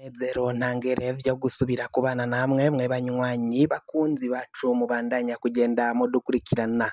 Umunezero nta ngerero byo gusubira kubana namwe mwe banywanyi bakunzi bacu mubandanya kugenda mudukurikirana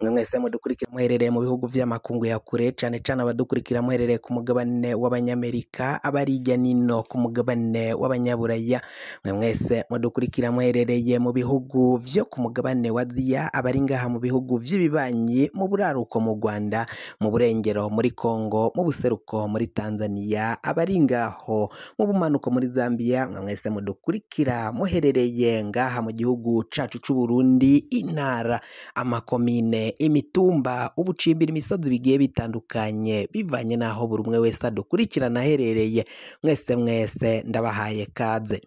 mwe mwese mudukurikira muherereye mu bihugu by'amakungu ya kure cyane cyane abadukurikira muherereye ku mugabane w'abanyamerika abari hirya n'ino ku mugabane w'abanyaburaya mwe mwese mudukurikira muherereye mu bihugu vyo ku mugabane wa Ziya abari ngaha mu bihugu by'ibibanyi mu buraruko mu rwanda mu burengero muri congo mu buseruko muri tanzania abari ngaho mu bumanuko ko muri zambia mwe mwese mudukurikira muherereye ngaha mu gihugu cacu c'uburundi intara amakomine imitumba ubucimbira imisozi bigiye bitandukanye bivanye n'aho buri umwe wese adukurikirana aherereye mwese mwese ndabahaye kaze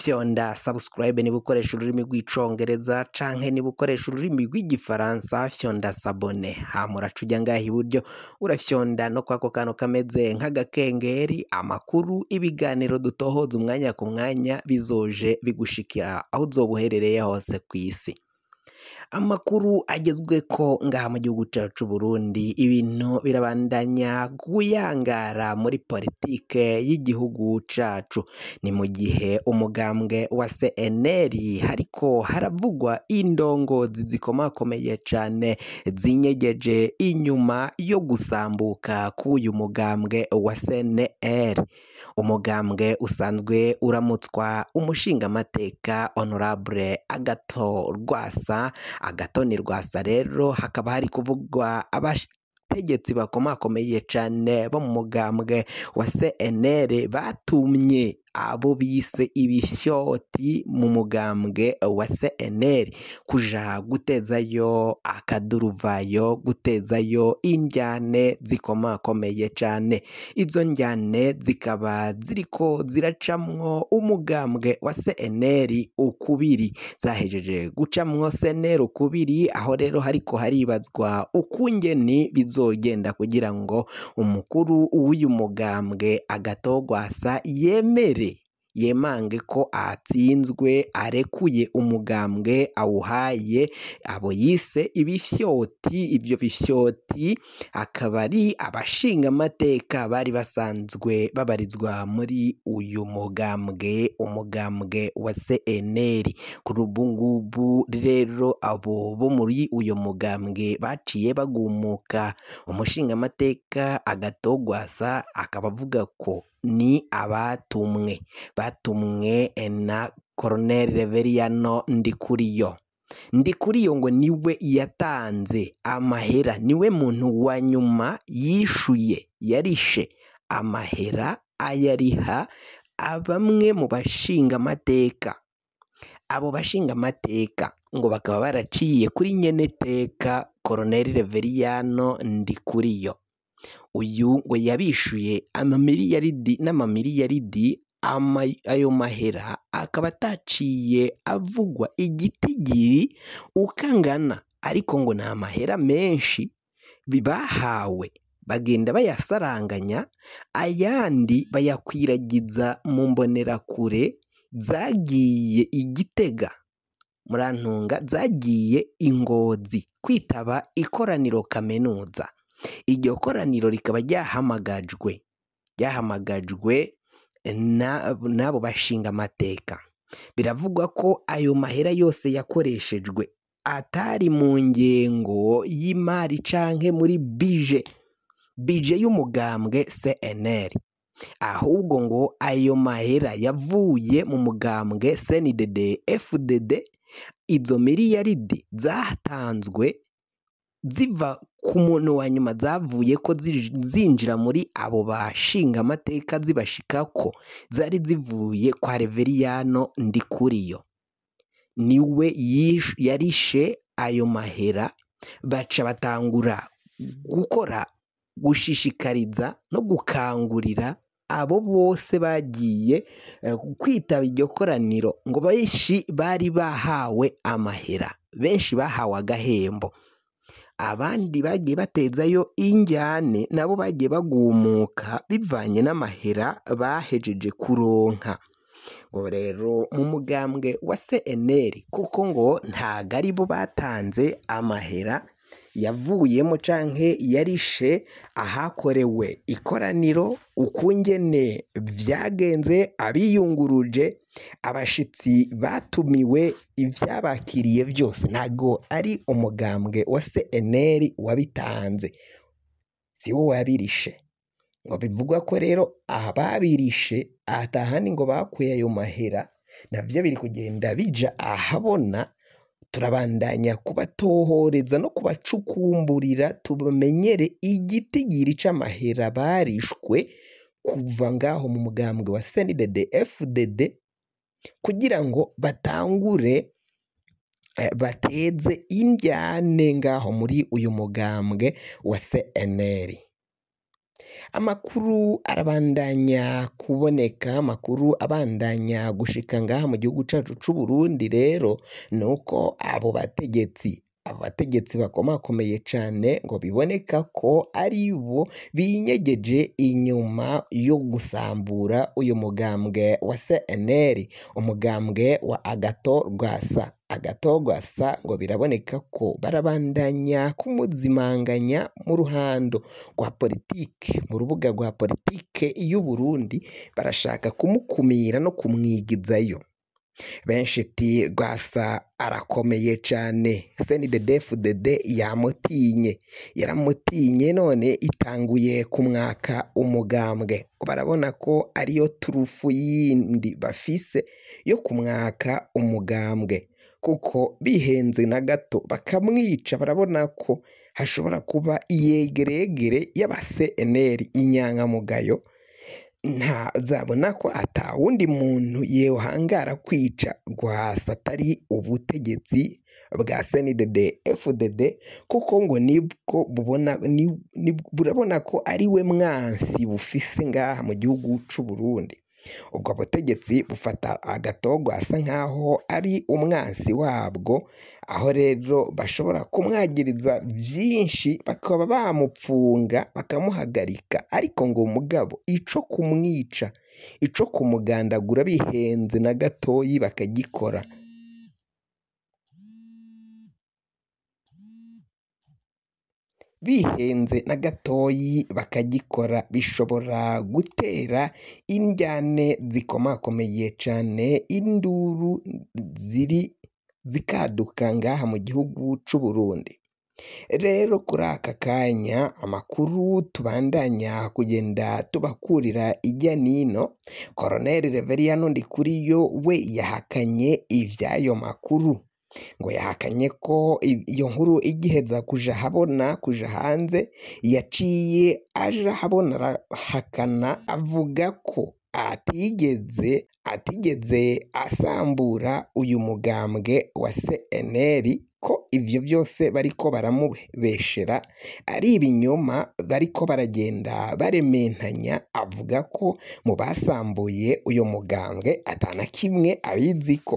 Vyo nda subscribe niba ukoresha ururimi rw'icongereza canke niba ukoresha ururimi rw'igifaransa fyonda sabone hama ngaha iburyo urafyonda no kwako kantu kameze nk'agakengeri amakuru ibiganiro dutohoza umwanya ku mwanya bizoje bigushikira aho uzoba uherereye hose isi amakuru agezwe ko ngaha mu gihugu cyacu Burundi ibintu birabandanya kuyangara muri politike y'igihugu cyacu ni mu gihe umugambwe wa CNR hariko haravugwa indongozi zikomakomeye cyane zinyegeje inyuma yo gusambuka k'uyu mugambwe wa CNL umugambwe usanzwe uramutswa umushingamateka honorable Agato Rwasa agatoni rwa rero hakaba hari kuvugwa abategetsi bakomakomeye cyane bo mu mugambwe wa CNL batumye abo bise ibishyoti mu mugambwe wa CNL kuja gutezayo akaduruvayo gutezayo injyane zikomakomeye cane izo njyane zikaba ziriko ziracamwo umugambwe wa CNL ukubiri zahejeje gucamwo CNL ukubiri aho rero hariko haribazwa ukungeni bizogenda kugira ngo umukuru w'uyu mugambwe agatogwasa yemere yemange ko atsinzwe arekuye umugambwe awuhaye abo yise ibishyoti ibyo bishyoti akaba ari abashingamateka bari basanzwe babarizwa muri uyu mugambwe umugambwe wa CNL kuri ubu ngubu rero abo bo muri uyu mugambwe baciye bagumuka umushingamateka agatogwasa akaba avuga ko ni abatumwe batumwe na Colonel Reveriyano Ndikuriyo Ndikuriyo ngo niwe yatanze amahera niwe muntu wa nyuma yishuye yarishe amahera ayariha abamwe mu bashingamateka abo bashingamateka ngo bakaba baraciye kuri nyeneteka Colonel Reveriyano Ndikuriyo. uyu ngo yabishyuye amamiliyaridi n'amamiliyaridi ayo mahera akaba ataciye avugwa igitigiri uko angana ariko ngo ni amahera menshi bibahawe bagenda bayasaranganya ayandi bayakwiragiza mu mbonerakure zagiye igitega murantunga zagiye ingozi kwitaba ikoraniro kaminuza iryo koraniro rikaba ryahamagajwe ryahamagajwe n'abo bashinga amateka biravugwa ko ayo mahera yose yakoreshejwe atari mu ngengo y'imari canke muri bije bije y'umugambwe cnr ahubwo ngo ayo mahera yavuye mu mugambwe CNDD fdd izo miliyaridi zatanzwe ziva ku muntu wa nyuma zavuye ko zinjira muri abo bashinga amateka zibashika ko zari zivuye kwa reveriyano ndikuriyo niwe yarishe ayo mahera baca batangura gukora gushishikariza no gukangurira abo bose bagiye eh, kwitaba iryo koraniro ngo benshi bari bahawe amahera benshi bahawe agahembo abandi bagiye batezayo injyane nabo bagiye bagumuka bivanye n'amahera bahejeje kuronka ngo rero mu mugambwe wa CNL kuko ngo ntago aribo batanze amahera yavuyemo canke yarishe ahakorewe ikoraniro ukungene byagenze abiyunguruje Abashitsi batumiwe ibyabakiriye byose ntabwo ari umugambwe wa CNL wabitanze si wo wabirishe ngo bivugwa ko rero ababirishe ahandi ngo bakuye ayo mahera nabyo biri kugenda bija ahabona turabandanya kubatohoreza no kubacukumburira tubamenyere igiti gica amahera barishwe kuva ngaho mu mugambwe wa senidede fdd kugira ngo batangure eh, bateze indyane ngaho muri uyu mugambwe wa CNL amakuru arabandanya kuboneka amakuru abandanya gushika ngaha mu gihugu cacu c'u Burundi rero nuko abo bategetsi abategetsi bakomakomeye cyane ngo biboneka ko ari bo binyegeje inyuma yo gusambura uyu mugambwe wa CNL umugambwe wa Agato Rwasa Agathon Rwasa ngo biraboneka ko barabandanya kumuzimanganya mu ruhando rwa politiki mu rubuga rwa politiki y'u Burundi barashaka kumukumira no kumwigizayo benshiti rwasa arakomeye cyane seni dedefu de yamutinye yaramutinye none itanguye kumwaka umugambwe barabona ko ariyo turufu yindi bafise yo kumwaka umugambwe kuko bihenze na gato bakamwica barabona ko hashobora kuba iyegeregere y'abaseneri inyangamugayo ntazabona ko ata wundi muntu yohangara kwica guhashya atari ubutegetsi bwa CNDD FDD kuko ngo nibwo bubona burabona ko ari we mwansi bufise ngaha mu gihugu c'u Burundi ubwo butegetsi bufata agatogo asa nk'aho ari umwansi wabwo aho rero bashobora kumwagiriza byinshi bakaba bamupfunga bakamuhagarika ariko ngo umugabo, ico kumwica ico kumugandagura bihenze na gatoyi bakagikora bihenze na gatoyi bakagikora bishobora gutera injyane zikomakomeye cane induru ziri zikaduka ngaha mu gihugu cy’u Burundi rero kuri aka kanya amakuru tubandanya kugenda tubakurira ijya n'ino Colonel kuri yo we yahakanye ibyayo makuru. ngo yahakanye ko iyo nkuru igiheza kuja habona kuja hanze yaciye aja ahabona arahakana avuga ko atigeze atigeze asambura uyu mugambwe wa CNL ko ivyo vyose bariko baramubeshera ari ibinyoma bariko baragenda barementanya avuga ko mu basambuye uyu mugambwe atana kimwe abiziko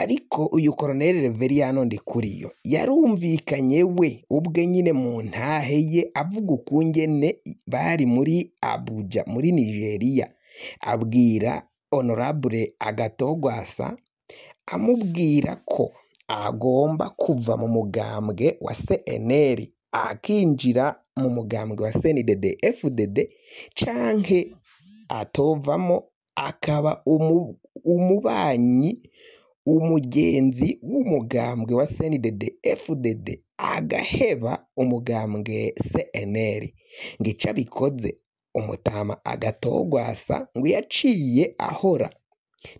ariko uyu Colonel Reveriyano Ndikuriyo yarumvikanye we ubwe nyine mu ntahe ye avuga ukungene bari muri Abuja muri Nigeria abwira Honorable Agatogwasa amubwira ko agomba kuva mu mugambwe wa CNL akinjira mu mugambwe wa CNDD FDD canke atovamo akaba umubanyi umugenzi w'umugambwe wa CNDD FDD agaheba umugambwe CNL ngico abikoze umutama agatogwasa ngo yaciye ahora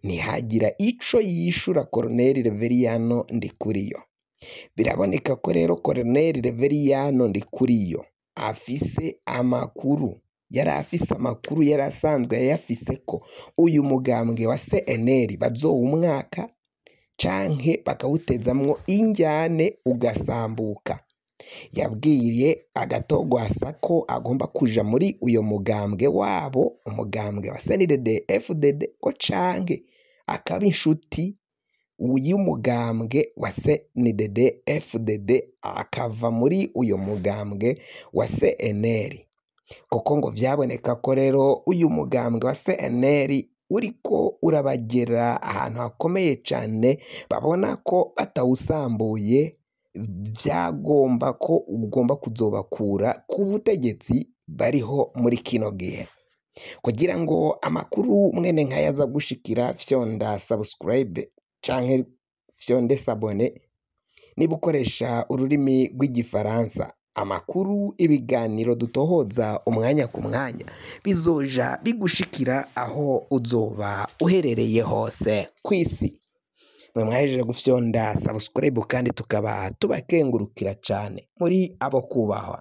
ntihagira ico yishura Colonel Reveriyano Ndikuriyo biraboneka ko rero Colonel Reveriyano Ndikuriyo afise amakuru yari afise amakuru yari asanzwe yafise ko uyu mugambwe wa CNL bazowa umwaka canke bakawutezamwo indyane ugasambuka yabwiye agatogwasa ko agomba kuja muri uyo mugambwe wabo umugambwe wa senirede efudede ngo canke akaba inshuti y'umugambwe wa senidede fdd akava muri uyo mugambwe wa seneri kuko ngo vyaboneka ko rero uyu mugambwe wa CNR ko urabagera ahantu hakomeye cyane babona ko batawusambuye byagomba ko ugomba kuzobakura ku butegetsi bariho muri kino gihe kugira ngo amakuru mwene nkaya aza gushikira fyonda sabusikarayibe cyangwa fyonde sabone niba ukoresha ururimi rw'igifaransa amakuru ibiganiro dutohoza umwanya ku mwanya bizoja bigushikira aho uzoba uherereye hose ku isi mwe mwahejeje gufyonda sabusikurayibu kandi tukaba tubakengurukira cyane muri abo kubahwa